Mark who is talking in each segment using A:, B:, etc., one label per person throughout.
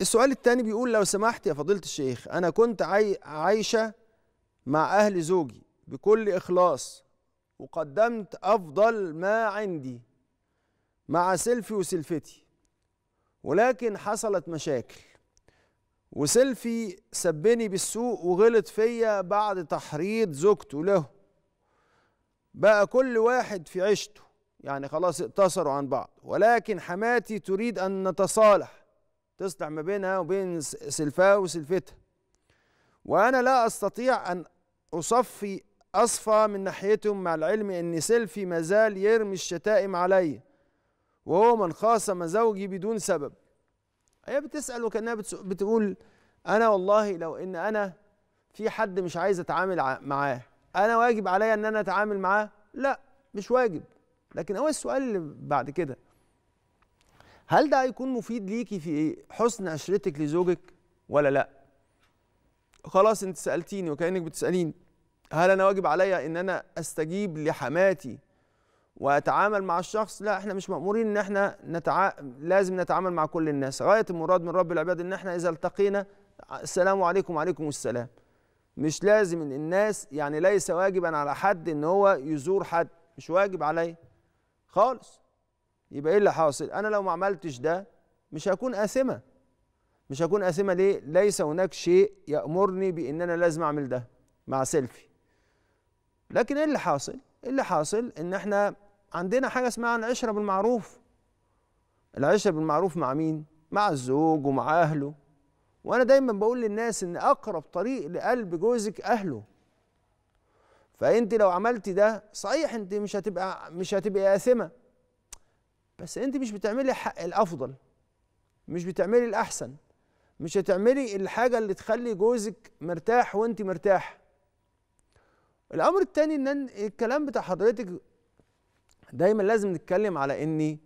A: السؤال الثاني بيقول لو سمحت يا فضيلة الشيخ أنا كنت عاي... عايشة مع أهل زوجي بكل إخلاص وقدمت أفضل ما عندي مع سيلفي وسلفتي ولكن حصلت مشاكل وسيلفي سبني بالسوء وغلط فيا بعد تحريض زوجته له بقى كل واحد في عيشته يعني خلاص اقتصروا عن بعض ولكن حماتي تريد أن نتصالح تصلح ما بينها وبين سلفاه وسلفتها وأنا لا أستطيع أن أصفي أصفى من ناحيتهم مع العلم أن سلفي مازال يرمي الشتائم علي وهو من خاصم زوجي بدون سبب هي بتسأل وكأنها بتقول أنا والله لو إن أنا في حد مش عايز أتعامل معاه أنا واجب عليا إن أنا أتعامل معاه؟ لا مش واجب لكن هو السؤال اللي بعد كده هل ده هيكون مفيد ليكي في إيه؟ حسن عشرتك لزوجك ولا لا خلاص انت سالتيني وكانك بتساليني هل انا واجب عليا ان انا استجيب لحماتي واتعامل مع الشخص لا احنا مش مامورين ان احنا نتع... لازم نتعامل مع كل الناس غايه المراد من رب العباد ان احنا اذا التقينا السلام عليكم وعليكم السلام مش لازم ان الناس يعني ليس واجبا على حد ان هو يزور حد مش واجب عليه خالص يبقى ايه اللي حاصل انا لو ما عملتش ده مش هكون آثمة مش هكون آثمة ليه ليس هناك شيء يأمرني بان انا لازم اعمل ده مع سيلفي لكن ايه اللي حاصل إيه اللي حاصل ان احنا عندنا حاجة اسمها العشرة بالمعروف العشرة بالمعروف مع مين مع الزوج ومع اهله وانا دايما بقول للناس ان اقرب طريق لقلب جوزك اهله فانت لو عملتي ده صحيح انت مش هتبقى مش هتبقي آثمة بس انت مش بتعملي حق الافضل مش بتعملي الاحسن مش هتعملي الحاجه اللي تخلي جوزك مرتاح وانت مرتاح الامر الثاني ان الكلام بتاع حضرتك دايما لازم نتكلم على اني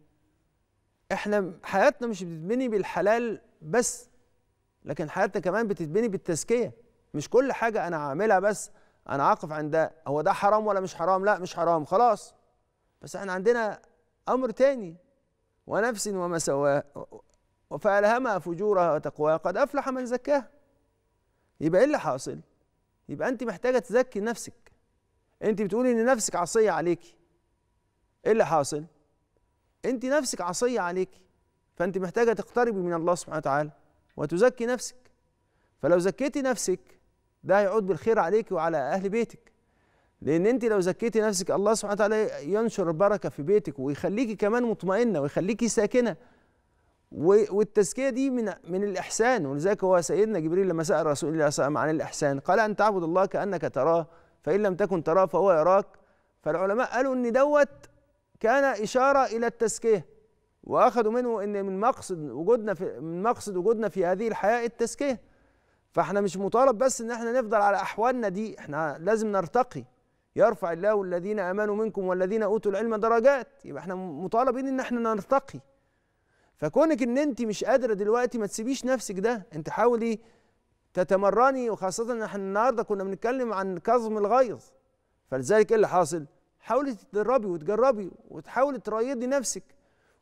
A: احنا حياتنا مش بتتبني بالحلال بس لكن حياتنا كمان بتتبني بالتزكيه مش كل حاجه انا هعملها بس انا عاقف عند هو ده حرام ولا مش حرام لا مش حرام خلاص بس احنا عندنا امر تاني ونفس وما سواه فألهمها فجورها وتقواها قد أفلح من زكاها يبقى إيه اللي حاصل؟ يبقى أنت محتاجة تزكي نفسك أنت بتقولي إن نفسك عصية عليكي إيه اللي حاصل؟ أنت نفسك عصية عليكي فأنت محتاجة تقتربي من الله سبحانه وتعالى وتزكي نفسك فلو زكيتي نفسك ده هيعود بالخير عليك وعلى أهل بيتك لان انت لو زكيتي نفسك الله سبحانه وتعالى ينشر البركه في بيتك ويخليكي كمان مطمئنه ويخليكي ساكنه والتزكيه دي من من الاحسان ولذلك هو سيدنا جبريل لما سال رسول الله صلى الله عليه وسلم عن الاحسان قال ان تعبد الله كانك تراه فان لم تكن تراه فهو يراك فالعلماء قالوا ان دوت كان اشاره الى التزكيه واخذوا منه ان من مقصد وجودنا في من مقصد وجودنا في هذه الحياه التزكيه فاحنا مش مطالب بس ان احنا نفضل على احوالنا دي احنا لازم نرتقي يرفع الله الذين امنوا منكم والذين اوتوا العلم درجات يبقى احنا مطالبين ان احنا نرتقي فكونك ان انت مش قادره دلوقتي ما تسيبيش نفسك ده انت حاولي تتمرني وخاصه ان احنا النهارده كنا بنتكلم عن كظم الغيظ فلذلك ايه اللي حاصل حاولي تتدربي وتجربي وتحاولي تريضي نفسك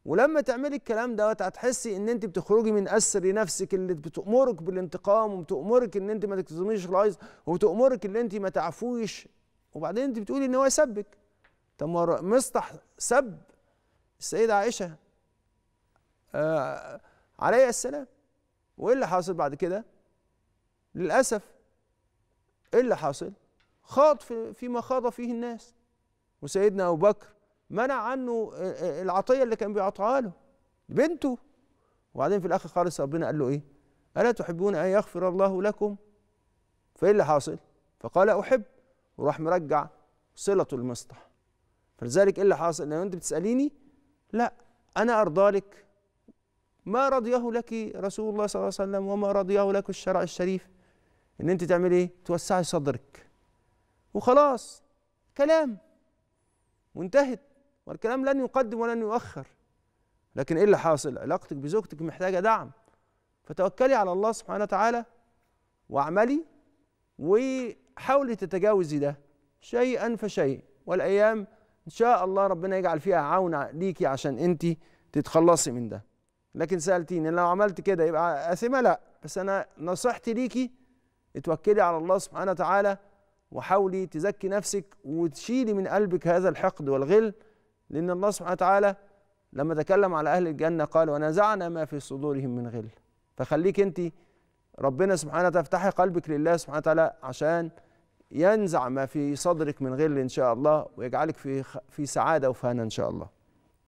A: ولما تعملي الكلام دوت هتحسي ان انت بتخرجي من اسر نفسك اللي بتامرك بالانتقام وبتامرك ان انت ما تكتظميش الغيظ وبتامرك ان انت ما تعفويش وبعدين انت بتقولي ان هو يسبك طب ما مصطح سب السيدة عائشة آه عليها السلام وايه اللي حاصل بعد كده للأسف ايه اللي حاصل خاض في فيما خاض فيه الناس وسيدنا أبو بكر منع عنه آه، آه، العطية اللي كان بيعطيها له بنته وبعدين في الآخر خالص ربنا قال له إيه ألا تحبون أن يغفر الله لكم فإيه اللي حاصل فقال أحب وراح مرجع صلته المسطح فلذلك ايه اللي حاصل لو انت بتساليني لا انا ارضى لك ما رضيه لك رسول الله صلى الله عليه وسلم وما رضيه لك الشرع الشريف ان انت تعملي ايه توسعي صدرك وخلاص كلام وانتهت والكلام لن يقدم ولن يؤخر لكن ايه اللي حاصل علاقتك بزوجتك محتاجه دعم فتوكلي على الله سبحانه وتعالى واعملي حاولي تتجاوزي ده شيئا فشيء والايام ان شاء الله ربنا يجعل فيها عون ليكي عشان انت تتخلصي من ده لكن سالتيني لو عملت كده يبقى اثمه لا بس انا نصيحتي ليكي اتوكلي على الله سبحانه وتعالى وحاولي تزكي نفسك وتشيلي من قلبك هذا الحقد والغل لان الله سبحانه وتعالى لما تكلم على اهل الجنه قال ونزعنا ما في صدورهم من غل فخليك انت ربنا سبحانه وتعالى افتحي قلبك لله سبحانه وتعالى عشان ينزع ما في صدرك من غل ان شاء الله ويجعلك في في سعاده وفانا ان شاء الله